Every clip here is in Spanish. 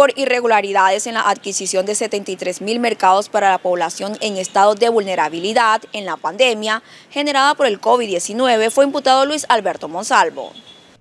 por irregularidades en la adquisición de 73 mil mercados para la población en estado de vulnerabilidad en la pandemia generada por el COVID-19 fue imputado Luis Alberto Monsalvo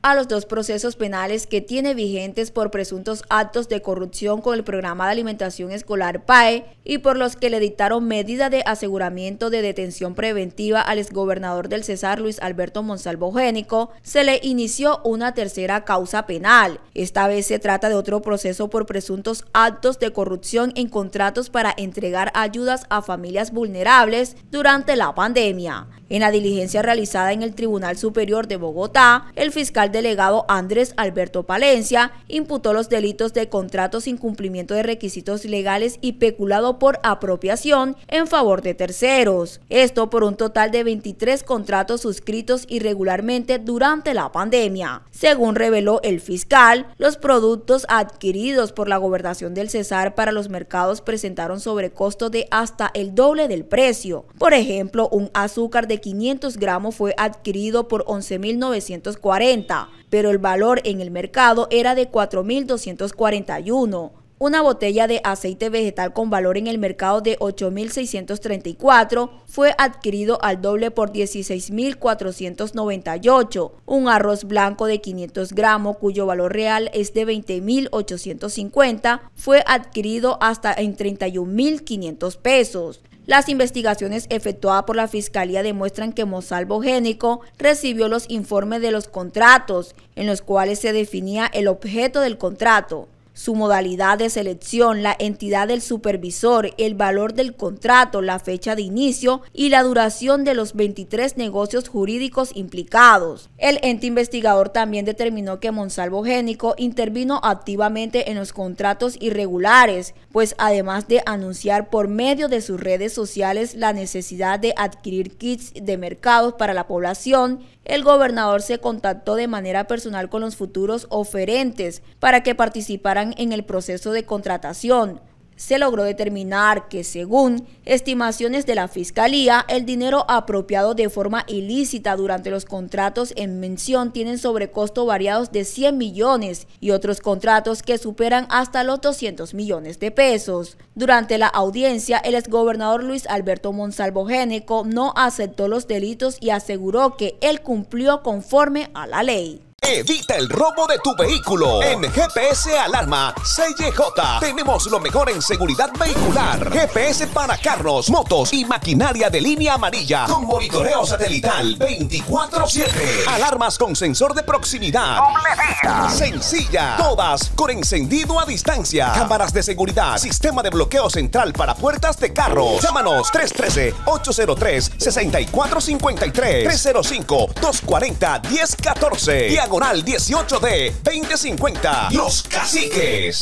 a los dos procesos penales que tiene vigentes por presuntos actos de corrupción con el programa de alimentación escolar PAE y por los que le dictaron medida de aseguramiento de detención preventiva al exgobernador del Cesar Luis Alberto Monsalvo Génico, se le inició una tercera causa penal. Esta vez se trata de otro proceso por presuntos actos de corrupción en contratos para entregar ayudas a familias vulnerables durante la pandemia. En la diligencia realizada en el Tribunal Superior de Bogotá, el fiscal delegado Andrés Alberto Palencia imputó los delitos de contratos sin cumplimiento de requisitos legales y peculado por apropiación en favor de terceros. Esto por un total de 23 contratos suscritos irregularmente durante la pandemia. Según reveló el fiscal, los productos adquiridos por la gobernación del Cesar para los mercados presentaron sobrecosto de hasta el doble del precio. Por ejemplo, un azúcar de 500 gramos fue adquirido por 11.940, pero el valor en el mercado era de 4.241. Una botella de aceite vegetal con valor en el mercado de 8.634 fue adquirido al doble por 16.498. Un arroz blanco de 500 gramos cuyo valor real es de 20.850 fue adquirido hasta en 31.500 pesos. Las investigaciones efectuadas por la Fiscalía demuestran que Monsalvo Génico recibió los informes de los contratos, en los cuales se definía el objeto del contrato su modalidad de selección, la entidad del supervisor, el valor del contrato, la fecha de inicio y la duración de los 23 negocios jurídicos implicados. El ente investigador también determinó que Monsalvo Génico intervino activamente en los contratos irregulares, pues además de anunciar por medio de sus redes sociales la necesidad de adquirir kits de mercados para la población, el gobernador se contactó de manera personal con los futuros oferentes para que participaran en el proceso de contratación. Se logró determinar que, según estimaciones de la Fiscalía, el dinero apropiado de forma ilícita durante los contratos en mención tienen sobrecostos variados de 100 millones y otros contratos que superan hasta los 200 millones de pesos. Durante la audiencia, el exgobernador Luis Alberto Monsalvo Géneco no aceptó los delitos y aseguró que él cumplió conforme a la ley. Evita el robo de tu vehículo. En GPS Alarma CJ tenemos lo mejor en seguridad vehicular. GPS para carros, motos y maquinaria de línea amarilla. Con monitoreo satelital 24-7. Alarmas con sensor de proximidad. Sencilla. Todas con encendido a distancia. Cámaras de seguridad. Sistema de bloqueo central para puertas de carros. Llámanos 313-803-6453. 305-240-1014. hago 18 de 2050. Los Caciques.